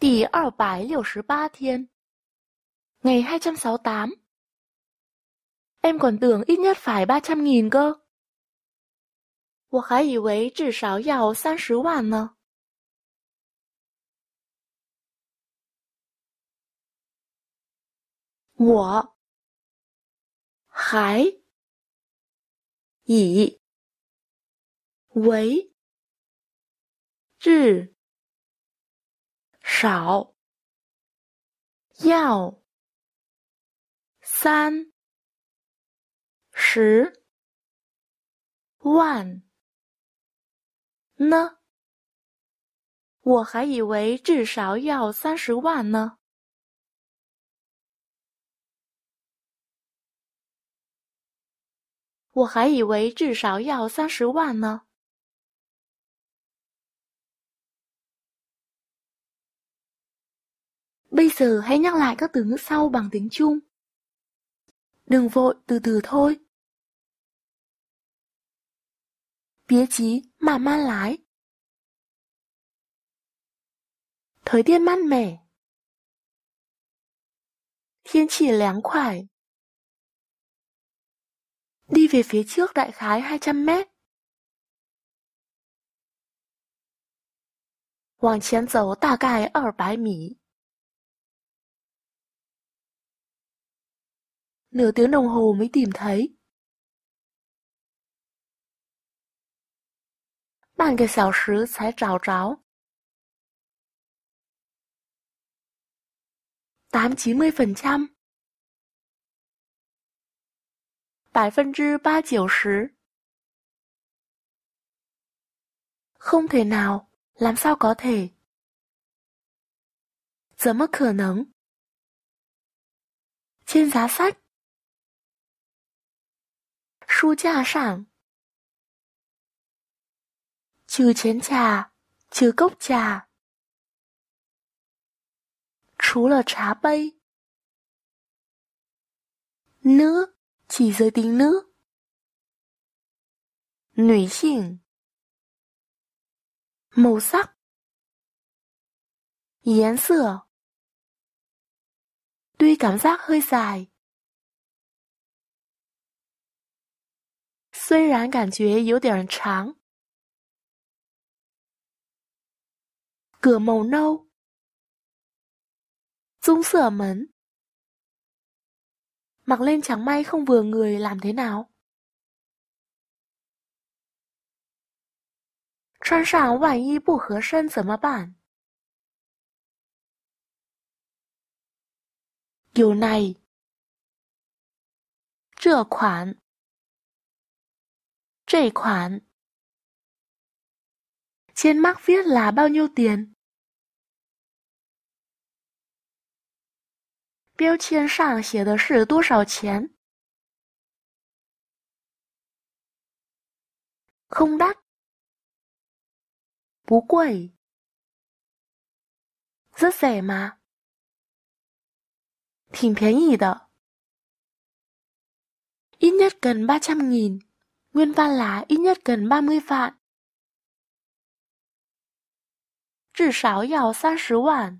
第二百六十 ba thiên Ngày 268 Em còn tưởng ít nhất phải ba trăm nghìn 我还以为至少要三十万呢。我还以为至少要三十万呢？我还以为至少要三十万呢。我还以为至少要三十万呢。Bây giờ hãy nhắc lại các từ ngữ sau bằng tiếng Trung. Đừng vội, từ từ thôi. Bía chí, mà man lái. Thời tiết mát mẻ. Thiên chỉ láng khoải. Đi về phía trước đại khái 200 mét. Hoàng chiến dấu tà cài ở bãi mỉ. nửa tiếng đồng hồ mới tìm thấy. Bạn cái xào tám chín mươi phần trăm. Bài phân chứ ba chiều sứ. Không thể nào, làm sao có thể? Giờ mất khả năng. Trên giá sách. 书架上。trừ chén trà, trừ cốc trà. Chú là chỉ giới tính nữ. Màu sắc. Tuy cảm giác hơi dài, 虽然感觉有点长。cửa màu lên chẳng may không vừa người làm thế nào 这款。Trên mác viết là bao nhiêu tiền? 标签上写的是多少钱？không đắt，不贵，rất rẻ mà，挺便宜的，ít nhất cần ba trăm nghìn。Nguyên văn là ít nhất cần 30 vạn. vạn.